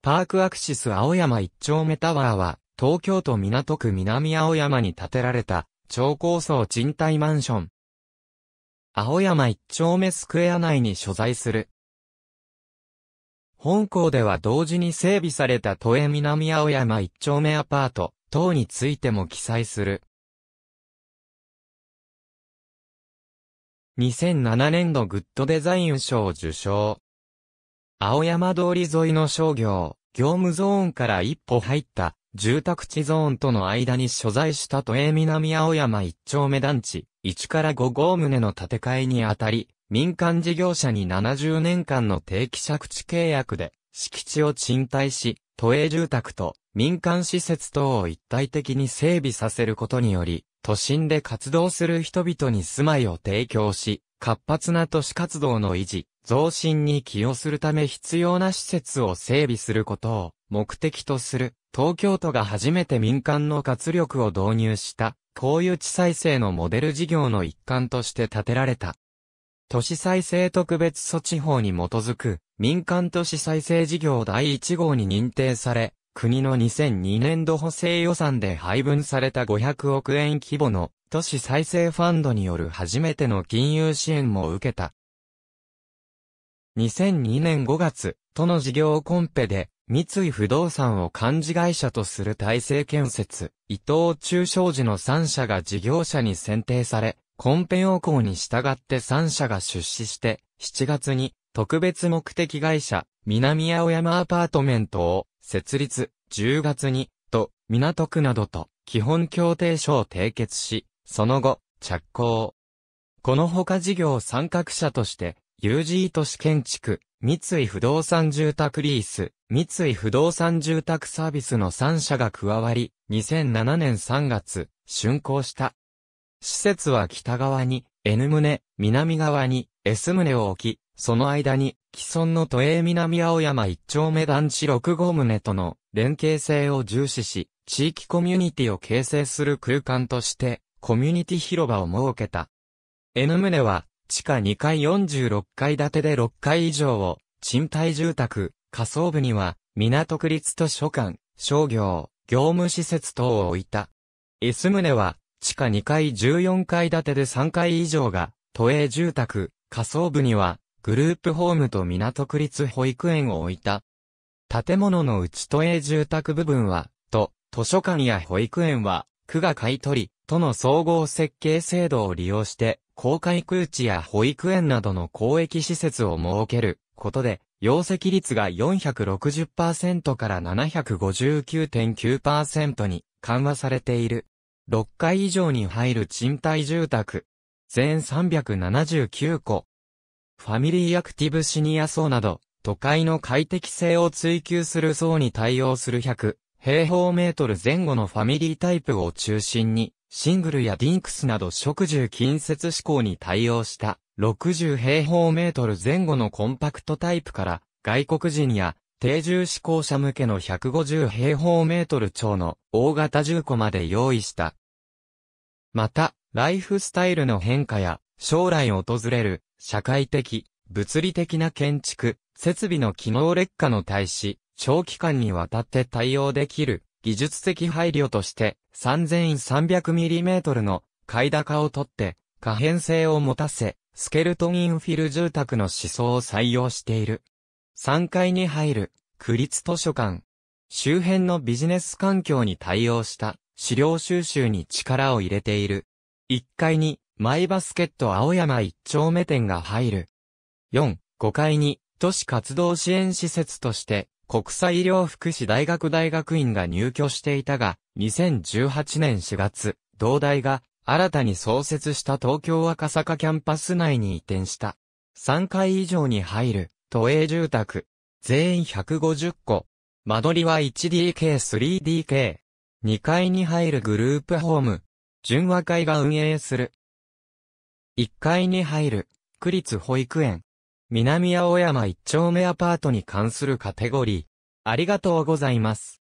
パークアクシス青山一丁目タワーは、東京都港区南青山に建てられた、超高層賃貸マンション。青山一丁目スクエア内に所在する。本校では同時に整備された都営南青山一丁目アパート等についても記載する。2007年度グッドデザイン賞受賞。青山通り沿いの商業、業務ゾーンから一歩入った、住宅地ゾーンとの間に所在した都営南青山一丁目団地、1から5号棟の建て替えにあたり、民間事業者に70年間の定期借地契約で、敷地を賃貸し、都営住宅と民間施設等を一体的に整備させることにより、都心で活動する人々に住まいを提供し、活発な都市活動の維持、増進に寄与するため必要な施設を整備することを目的とする東京都が初めて民間の活力を導入した公有地再生のモデル事業の一環として建てられた。都市再生特別措置法に基づく民間都市再生事業第1号に認定され、国の2002年度補正予算で配分された500億円規模の都市再生ファンドによる初めての金融支援も受けた。2002年5月、都の事業コンペで、三井不動産を幹事会社とする体制建設、伊藤忠商事の3社が事業者に選定され、コンペ要項に従って3社が出資して、7月に特別目的会社、南青山アパートメントを設立、10月に、と、港区などと基本協定書を締結し、その後、着工。このほか事業参画者として、UG 都市建築、三井不動産住宅リース、三井不動産住宅サービスの3社が加わり、2007年3月、竣工した。施設は北側に N 棟、南側に S 棟を置き、その間に既存の都営南青山一丁目団地六号棟との連携性を重視し、地域コミュニティを形成する空間として、コミュニティ広場を設けた。N 棟は地下2階46階建てで6階以上を、賃貸住宅、仮想部には、港区立図書館、商業、業務施設等を置いた。S 棟は、地下2階14階建てで3階以上が、都営住宅、仮想部には、グループホームと港区立保育園を置いた。建物の内都営住宅部分は、と、図書館や保育園は、区が買い取り、都の総合設計制度を利用して、公開空地や保育園などの公益施設を設けることで、容積率が460%から759.9%に緩和されている。6階以上に入る賃貸住宅。全379戸。ファミリーアクティブシニア層など、都会の快適性を追求する層に対応する100平方メートル前後のファミリータイプを中心に、シングルやディンクスなど植樹近接志向に対応した60平方メートル前後のコンパクトタイプから外国人や定住志向者向けの150平方メートル超の大型重戸まで用意した。また、ライフスタイルの変化や将来訪れる社会的、物理的な建築、設備の機能劣化の対し、長期間にわたって対応できる技術的配慮として 3300mm の階高を取って可変性を持たせ、スケルトンインフィル住宅の思想を採用している。3階に入る、区立図書館。周辺のビジネス環境に対応した資料収集に力を入れている。1階に、マイバスケット青山1丁目店が入る。4、5階に、都市活動支援施設として、国際医療福祉大学大学院が入居していたが、2018年4月、同大が新たに創設した東京赤坂キャンパス内に移転した。3階以上に入る、都営住宅。全員150個。間取りは 1DK3DK。2階に入るグループホーム。純和会が運営する。1階に入る、区立保育園。南青山一丁目アパートに関するカテゴリー。ありがとうございます。